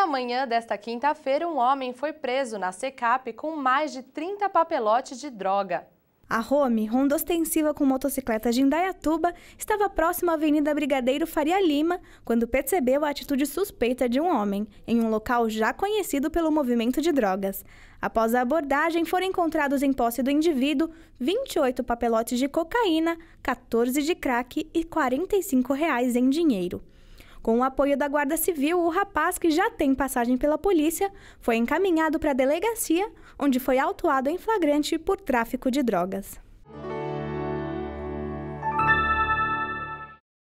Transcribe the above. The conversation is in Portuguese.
na manhã desta quinta-feira, um homem foi preso na SECAP com mais de 30 papelotes de droga. A Rome, ronda ostensiva com motocicletas de Indaiatuba, estava próxima à Avenida Brigadeiro Faria Lima quando percebeu a atitude suspeita de um homem, em um local já conhecido pelo movimento de drogas. Após a abordagem, foram encontrados em posse do indivíduo 28 papelotes de cocaína, 14 de crack e R$ 45 reais em dinheiro. Com o apoio da Guarda Civil, o rapaz, que já tem passagem pela polícia, foi encaminhado para a delegacia, onde foi autuado em flagrante por tráfico de drogas.